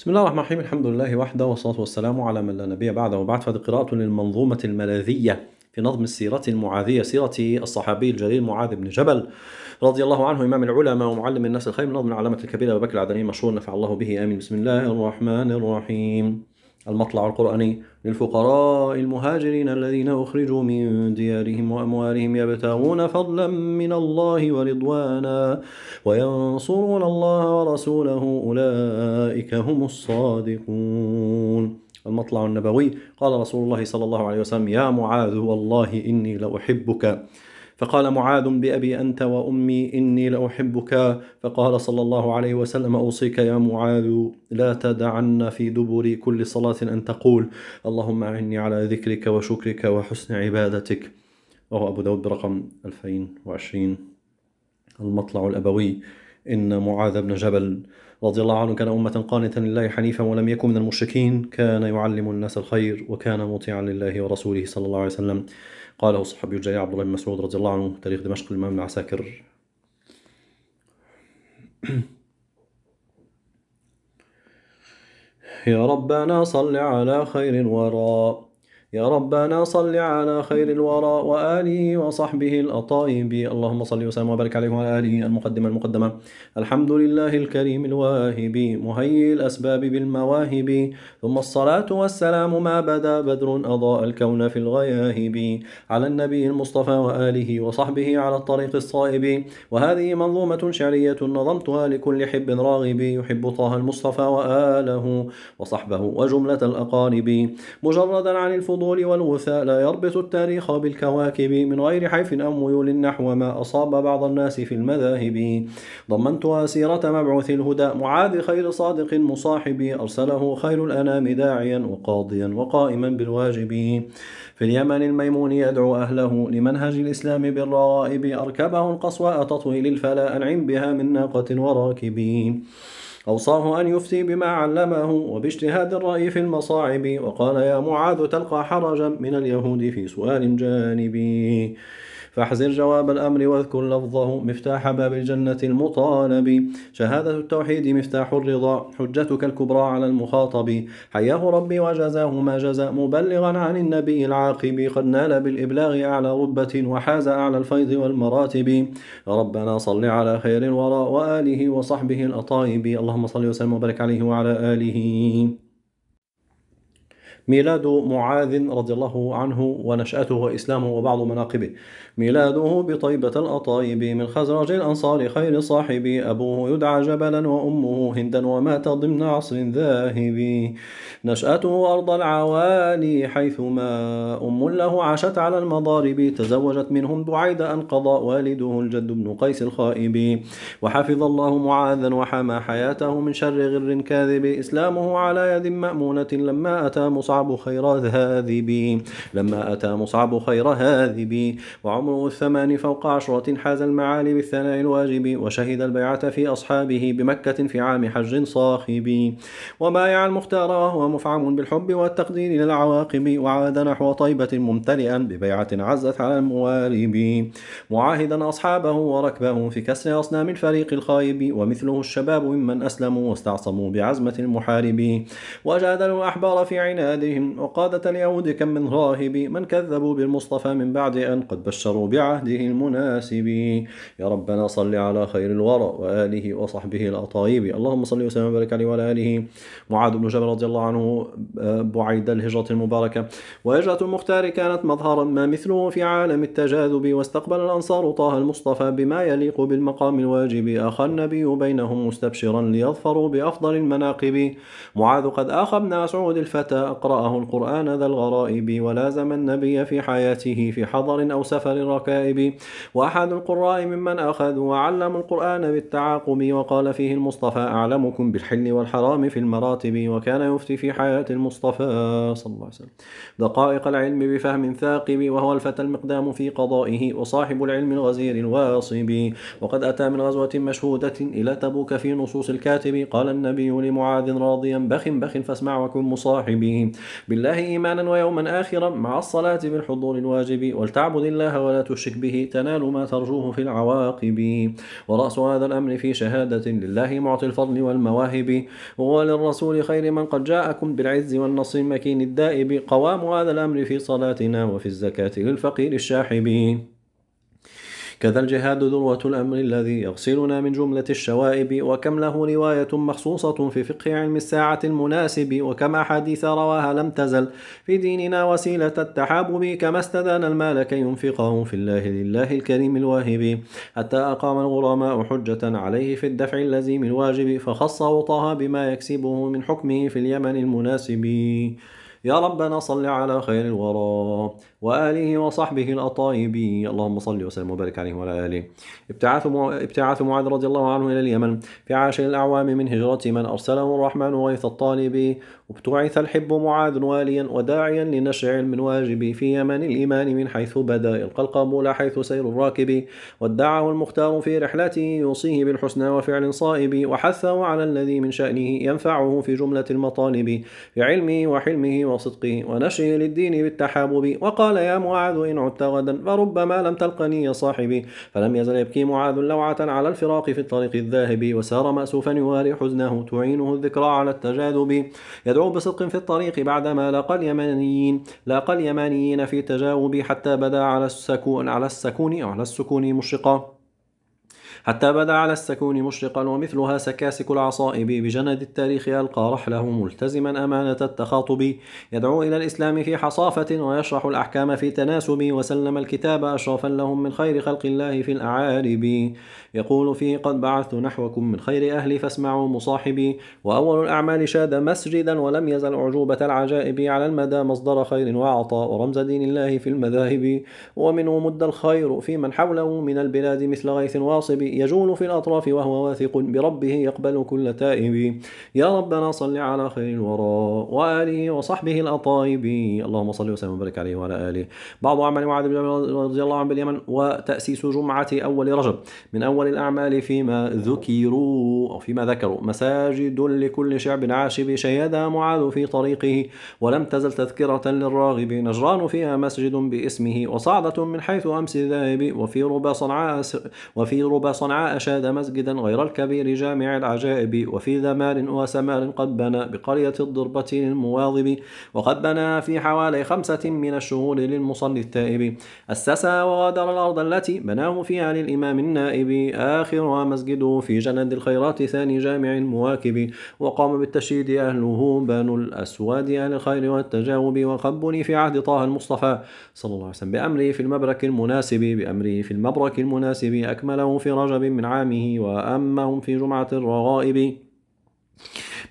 بسم الله الرحمن الرحيم الحمد لله وحده والصلاة والسلام على من لا نبي بعده وبعد فهذه قراءة للمنظومة الملاذية في نظم السيرة المعاذية سيرة الصحابي الجليل معاذ بن جبل رضي الله عنه إمام العلماء ومعلم الناس الخير من نظم العلامة الكبيرة أبو بكر العدني مشهور نفع الله به آمين بسم الله الرحمن الرحيم المطلع القرآني للفقراء المهاجرين الذين أخرجوا من ديارهم وأموالهم يبتغون فضلا من الله ورضوانا وينصرون الله ورسوله أولئك هم الصادقون المطلع النبوي قال رسول الله صلى الله عليه وسلم يا معاذ والله إني لأحبك فقال معاذ بأبي أنت وأمي إني لأحبك فقال صلى الله عليه وسلم أوصيك يا معاذ لا تدعن في دبر كل صلاة أن تقول اللهم أعني على ذكرك وشكرك وحسن عبادتك وهو أبو داود برقم 2020 المطلع الأبوي إن معاذ بن جبل رضي الله عنه كان أمة قانتا لله حنيفا ولم يكن من المشركين كان يعلم الناس الخير وكان مطيعا لله ورسوله صلى الله عليه وسلم قاله الصحابي الجليل عبد الله بن مسعود رضي الله عنه تاريخ دمشق الإمام العساكر يا ربنا صل على خير الورى يا ربنا صل على خير الورى وآله وصحبه الأطايب اللهم صل وسلم وبارك عليه وعلى آله المقدمة المقدمة الحمد لله الكريم الواهب مهيئ الأسباب بالمواهب ثم الصلاة والسلام ما بدا بدر أضاء الكون في الغياهب على النبي المصطفى وآله وصحبه على الطريق الصائب وهذه منظومة شعرية نظمتها لكل حب راغب يحب طه المصطفى وآله وصحبه وجملة الأقارب مجردا عن الفضول الفضول والوثى لا يربط التاريخ بالكواكب من غير حيف أو ميول نحو ما أصاب بعض الناس في المذاهب ضمنتها سيرة مبعوث الهدى معاذ خير صادق مصاحب أرسله خير الأنام داعيا وقاضيا وقائما بالواجب في اليمن الميمون يدعو أهله لمنهج الإسلام بالرغائب أركبه القصواء تطوي للفلا أنعم بها من ناقة وراكبين أوصاه أن يفتي بما علمه وباجتهاد الرأي في المصاعب وقال يا معاذ تلقى حرجا من اليهود في سؤال جانبي فاحزر جواب الأمر واذكر لفظه مفتاح باب الجنة المطالب شهادة التوحيد مفتاح الرضا حجتك الكبرى على المخاطب حياه ربي وجزاه ما جزى مبلغا عن النبي العاقب قد نال بالإبلاغ أعلى ربة وحاز أعلى الفيض والمراتب ربنا صل على خير الورى وآله وصحبه الأطايب الله اللهم صل وسلم وبارك عليه وعلى آله ميلاد معاذ رضي الله عنه ونشأته وإسلامه وبعض مناقبه ميلاده بطيبة الأطايب من خزرج الأنصار خير صاحب أبوه يدعى جبلا وأمه هندا ومات ضمن عصر ذاهب نشأته أرض العوالي حيثما أم له عاشت على المضارب تزوجت منهم بعيد أن قضى والده الجد بن قيس الخائب وحفظ الله معاذا وحمى حياته من شر غر كاذب إسلامه على يد مأمونة لما أتى مصر مصعب خير ذاهبي لما أتى مصعب خير هاذبي وعمره الثمان فوق عشرة حاز المعالي بالثناء الواجب وشهد البيعة في أصحابه بمكة في عام حج صاخب وبايع المختار وهو مفعم بالحب والتقدير للعواقب وعاد نحو طيبة ممتلئا ببيعة عزت على الموارب معاهدا أصحابه وركبه في كسر أصنام الفريق الخايب ومثله الشباب ممن أسلموا واستعصموا بعزمة المحارب وجادلوا الأحبار في عناد أحدهم وقادة اليهود كم من راهب من كذبوا بالمصطفى من بعد أن قد بشروا بعهده المناسب يا ربنا صل على خير الورى وآله وصحبه الأطايب اللهم صل وسلم وبارك عليه وعلى آله معاذ بن جبل رضي الله عنه آه، بعيد الهجرة المباركة وهجرة المختار كانت مظهرا ما مثله في عالم التجاذب واستقبل الأنصار طه المصطفى بما يليق بالمقام الواجب أخى النبي بينهم مستبشرا ليظفروا بأفضل المناقب معاذ قد آخى ابن سعود الفتى قرأه القرآن ذا الغرائب ولازم النبي في حياته في حضر أو سفر ركائب وأحد القراء ممن أخذوا وعلموا القرآن بالتعاقب وقال فيه المصطفى أعلمكم بالحل والحرام في المراتب وكان يفتي في حياة المصطفى صلى الله عليه وسلم دقائق العلم بفهم ثاقب وهو الفتى المقدام في قضائه وصاحب العلم الغزير الواصب وقد أتى من غزوة مشهودة إلى تبوك في نصوص الكاتب قال النبي لمعاذ راضيا بخ بخ فاسمع وكن مصاحبه بالله إيمانا ويوما آخرا مع الصلاة بالحضور الواجب ولتعبد الله ولا تشرك به تنال ما ترجوه في العواقب ورأس هذا الأمر في شهادة لله معطي الفضل والمواهب وللرسول خير من قد جاءكم بالعز والنصر المكين الدائب قوام هذا الأمر في صلاتنا وفي الزكاة للفقير الشاحب كذا الجهاد ذروة الأمر الذي يغسلنا من جملة الشوائب وكم له رواية مخصوصة في فقه علم الساعة المناسب وكم أحاديث رواها لم تزل في ديننا وسيلة التحابب كما استدان المال كي ينفقه في الله لله الكريم الواهب حتى أقام الغرماء حجة عليه في الدفع اللزيم الواجب فخصه طه بما يكسبه من حكمه في اليمن المناسب يا ربنا صل على خير الورى وآله وصحبه الأطايبين اللهم صل وسلم وبارك عليه وعلى آله ابتعاث, مو... ابتعاث معاذ رضي الله عنه إلى اليمن في عاشر الأعوام من هجرة من أرسله الرحمن غيث الطالب وابتعث الحب معاذ واليا وداعيا لنشر علم واجب في يمن الإيمان من حيث بدا يلقى القبول حيث سير الراكب ودعه المختار في رحلته يوصيه بالحسنى وفعل صائب وحثه على الذي من شأنه ينفعه في جملة المطالب في علمه وحلمه وصدقه ونشره للدين بالتحابب وقال قال يا معاذ إن عدت غدا فربما لم تلقني يا صاحبي فلم يزل يبكي معاذ لوعة على الفراق في الطريق الذاهب وسار مأسوفا يواري حزنه تعينه الذكرى على التجاذب يدعو بصدق في الطريق بعدما لاقى اليمانيين لاقى اليمانيين في تجاوب حتى بدا على السكون على السكون على السكون مشرقا حتى بدا على السكون مشرقا ومثلها سكاسك العصائب بجند التاريخ ألقى رحله ملتزما أمانة التخاطب يدعو إلى الإسلام في حصافة ويشرح الأحكام في تناسب وسلم الكتاب أشرفا لهم من خير خلق الله في الأعارب يقول فيه قد بعثت نحوكم من خير أهلي فاسمعوا مصاحبي وأول الأعمال شاد مسجدا ولم يزل أعجوبة العجائب على المدى مصدر خير وعطاء ورمز دين الله في المذاهب ومنه مد الخير في من حوله من البلاد مثل غيث واصب يجول في الأطراف وهو واثق بربه يقبل كل تائب يا ربنا صل على خير الورى وآله وصحبه الأطايب اللهم صل وسلم وبارك عليه وعلى آله بعض أعمال معاذ بن رضي الله عنه باليمن وتأسيس جمعة أول رجب من أول الأعمال فيما ذكروا أو فيما ذكروا مساجد لكل شعب عاشب شيدا معاذ في طريقه ولم تزل تذكرة للراغب نجران فيها مسجد باسمه وصعدة من حيث أمس ذاهب وفي ربا صنعاء وفي ربا صنعاء شاد مسجدا غير الكبير جامع العجائب وفي ذمار وسمار قد بنى بقرية الضربة المواظب وقد بنى في حوالي خمسة من الشهور للمصلي التائب أسس وغادر الأرض التي بناه فيها للإمام النائب آخرها مسجده في جند الخيرات ثاني جامع المواكب وقام بالتشييد أهله بنو الأسواد أهل الخير والتجاوب وقبني في عهد طه المصطفى صلى الله عليه وسلم بأمره في المبرك المناسب بأمره في المبرك المناسب أكمله في رجل عجب من عامه وأمهم في جمعة الرغائب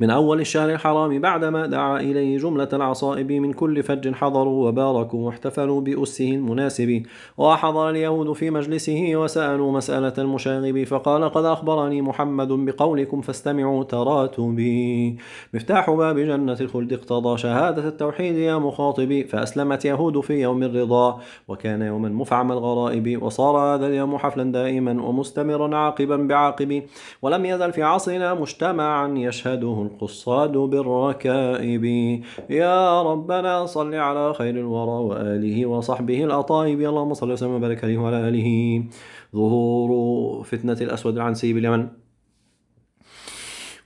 من أول الشهر الحرام بعدما دعا إليه جملة العصائب من كل فج حضروا وباركوا واحتفلوا بأسه المناسب وحضر اليهود في مجلسه وسألوا مسألة المشاغب فقال قد أخبرني محمد بقولكم فاستمعوا تراتبي مفتاح باب جنة الخلد اقتضى شهادة التوحيد يا مخاطبي فأسلمت يهود في يوم الرضا وكان يوما مفعم الغرائب وصار هذا اليوم حفلا دائما ومستمرا عاقبا بعاقب ولم يزل في عصرنا مجتمعا يشهد يشهده القصاد بالركائب يا ربنا صل على خير الورى وآله وصحبه الأطايب اللهم صل وسلم وبارك عليه وعلى آله ظهور فتنة الأسود العنسي باليمن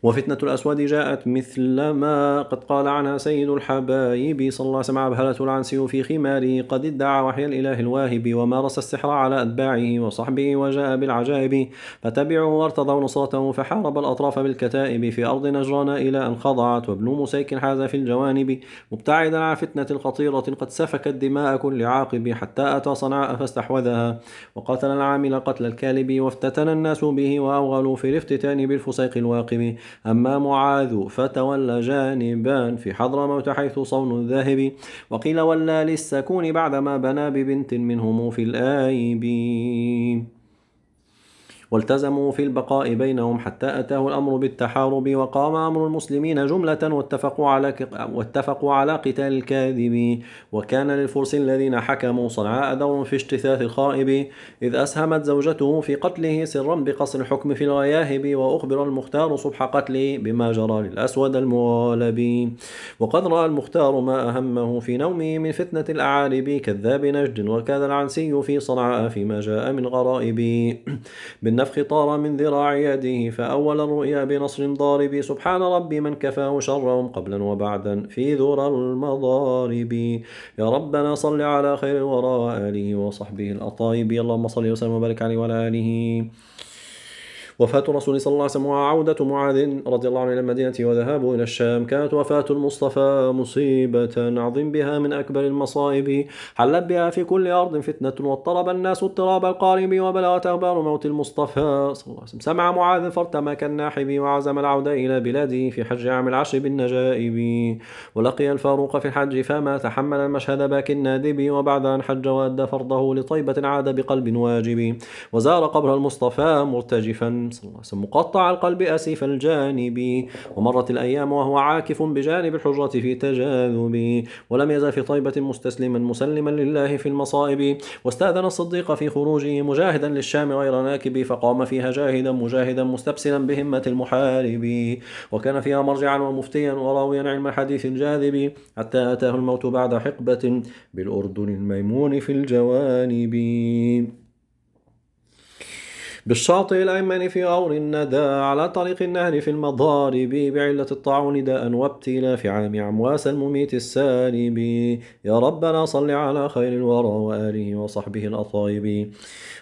وفتنة الأسود جاءت مثل ما قد قال عنها سيد الحبايب صلى الله سمع وسلم العنسي في خماره قد ادعى وحي الإله الواهب ومارس السحر على أتباعه وصحبه وجاء بالعجائب فتبعوا وارتضوا نصرته فحارب الأطراف بالكتائب في أرض نجران إلى أن خضعت وابن مسيك حاز في الجوانب مبتعدا عن فتنة خطيرة قد سفكت دماء كل عاقب حتى أتى صنعاء فاستحوذها وقتل العامل قتل الكالب وافتتن الناس به وأوغلوا في الافتتان بالفسيق الواقب أما معاذ فتولى جانبان في حضرموت حيث صون الذهب وقيل ولى للسكون بعدما بنى ببنت منهم في الآيب والتزموا في البقاء بينهم حتى أتاه الأمر بالتحارب وقام أمر المسلمين جملة واتفقوا على واتفقوا على قتال الكاذب وكان للفرس الذين حكموا صنعاء دور في اجتثاث الخائب إذ أسهمت زوجته في قتله سرا بقصر الحكم في الغياهب وأخبر المختار صبح قتله بما جرى للأسود المغالب وقد رأى المختار ما أهمه في نومه من فتنة الأعارب كذاب نجد وكذا العنسي في صنعاء فيما جاء من غرائب نفخ طار من ذراع يده فأول الرؤيا بنصر ضارب سبحان ربي من كفاه شرهم قبلا وبعدا في ذرى المضارب يا ربنا صل على خير الورى وآله وصحبه الأطايب اللهم صل وسلم وبارك عليه وعلى آله وفاة الرسول صلى الله عليه وسلم وعودة معاذ رضي الله عنه إلى المدينة وذهابه إلى الشام كانت وفاة المصطفى مصيبة عظيم بها من أكبر المصائب حلت بها في كل أرض فتنة واضطرب الناس اضطراب القارب وبلغت أخبار موت المصطفى صلى الله عليه وسلم سمع معاذ فارتمك الناحب وعزم العودة إلى بلاده في حج عام العشر بالنجائب ولقي الفاروق في الحج فما تحمل المشهد باكي النادب وبعد أن حج وأدى فرضه لطيبة عاد بقلب واجب وزار قبر المصطفى مرتجفا صلى الله عليه وسلم مقطع القلب أسيف الجانب ومرت الأيام وهو عاكف بجانب الحجرة في تجاذب ولم يزل في طيبة مستسلما مسلما لله في المصائب واستأذن الصديق في خروجه مجاهدا للشام غير ناكب فقام فيها جاهدا مجاهدا مستبسلا بهمة المحارب وكان فيها مرجعا ومفتيا وراويا علم الحديث الجاذب حتى أتاه الموت بعد حقبة بالأردن الميمون في الجوانب بالشاطئ الأيمن في غور الندى على طريق النهر في المضارب بعلة الطاعون داء وابتلاف عام عمواس المميت السالب يا ربنا صل على خير الورى وآله وصحبه الأطايب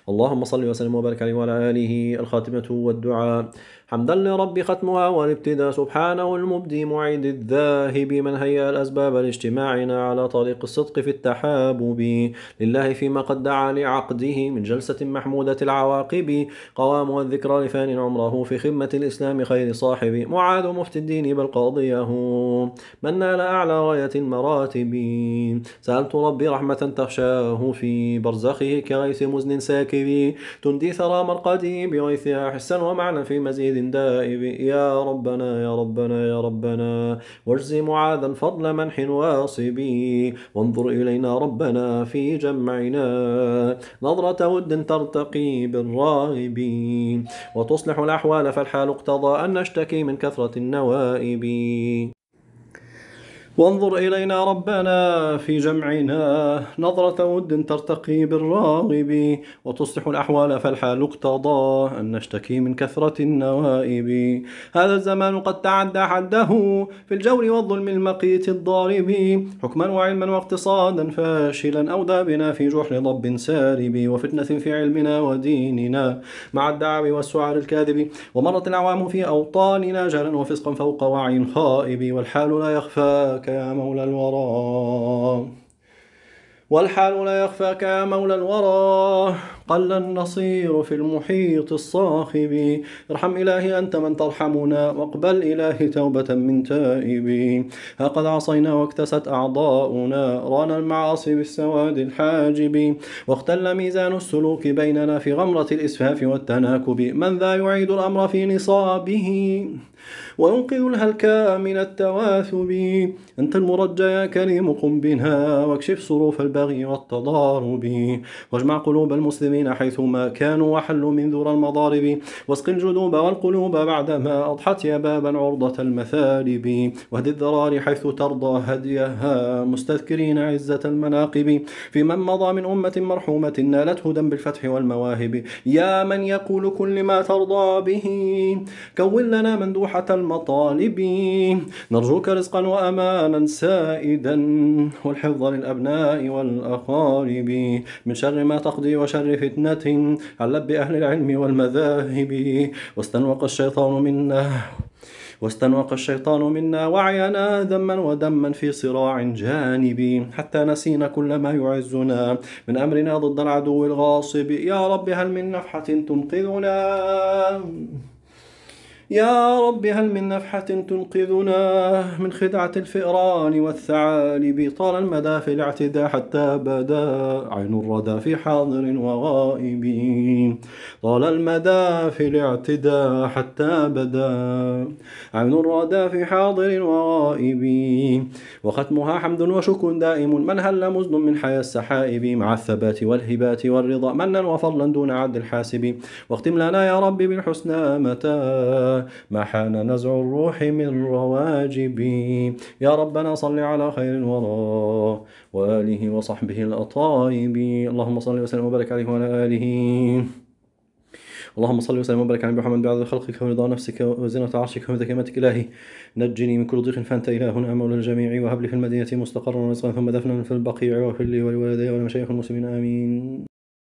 اللهم صل وسلم وبارك عليه وعلى آله الخاتمة والدعاء حمدا لرب ختمها والابتداء سبحانه المبدي معيد الذاهب من هيأ الأسباب لاجتماعنا على طريق الصدق في التحابب لله فيما قد دعا لعقده من جلسة محمودة العواقب قوام الذكرى لفان عمره في خدمة الإسلام خير صاحب معاذ مفتي الدين بل قاضيه من نال أعلى غاية المراتب سألت ربي رحمة تخشاه في برزخه كغيث مزن ساكب تندي ثرى مرقدي بغيثها حسا ومعنى في مزيد دائم يا ربنا يا ربنا يا ربنا واجز معاذا فضل منح واصبي وانظر إلينا ربنا في جمعنا نظرة ود ترتقي بالراغبين وتصلح الأحوال فالحال اقتضى أن نشتكي من كثرة النوائب وانظر إلينا ربنا في جمعنا نظرة ود ترتقي بالراغب وتصلح الأحوال فالحال اقتضى أن نشتكي من كثرة النوائب هذا الزمان قد تعدى حده في الجور والظلم المقيت الضارب حكما وعلما واقتصادا فاشلا أودى بنا في جحر ضب سارب وفتنة في علمنا وديننا مع الدعاب والسعر الكاذب ومرت العوام في أوطاننا جهلا وفسقا فوق وعي خائب والحال لا يخفى يا مولى الورى والحال لا يخفاك يا مولى الورى قل النصير في المحيط الصاخب ارحم إلهي أنت من ترحمنا واقبل إلهي توبة من تائبي ها قد عصينا واكتست أعضاؤنا ران المعاصي بالسواد الحاجب واختل ميزان السلوك بيننا في غمرة الإسفاف والتناكب من ذا يعيد الأمر في نصابه وينقذ الهلكاء من التواثب أنت المرجى يا كريم قم بنا واكشف صروف البغي والتضارب واجمع قلوب المسلمين الكافرين حيثما كانوا وحلوا من ذرى المضارب واسق الجذوب والقلوب بعدما أضحت يبابا عرضة المثالب وهد الذرار حيث ترضى هديها مستذكرين عزة المناقب في من مضى من أمة مرحومة نالت هدى بالفتح والمواهب يا من يقول كل ما ترضى به كون لنا مندوحة المطالب نرجوك رزقا وأمانا سائدا والحفظ للأبناء والأقارب من شر ما تقضي وشر في فتنة على لب أهل العلم والمذاهب واستنوق الشيطان منا واستنوق الشيطان منا وعينا ذما ودما في صراع جانبي حتى نسينا كل ما يعزنا من أمرنا ضد العدو الغاصب يا رب هل من نفحة تنقذنا يا رب هل من نفحة تنقذنا من خدعة الفئران والثعالب طال المدى في الاعتداء حتى بدا عين الردى في حاضر وغائب طال المدى في الاعتداء حتى بدا عين الردى في حاضر وغائب وختمها حمد وشكر دائم من هل مزن من حيا السحائب مع الثبات والهبات والرضا منا وفضلا دون عد الحاسب واختم لنا يا رب بالحسنى متى ما حان نزع الروح من رواجبي يا ربنا صل على خير الورى وآله وصحبه الأطايب اللهم صل وسلم وبارك عليه وعلى آله اللهم صل وسلم وبارك على محمد بعد خلقك ورضا نفسك وزنة عرشك ومدى كلمتك إلهي نجني من كل ضيق فأنت إله أمر الجميع وهب لي في المدينة مستقرا ورزقا ثم دفنا في البقيع وفي لي ولولدي ولمشايخ المسلمين آمين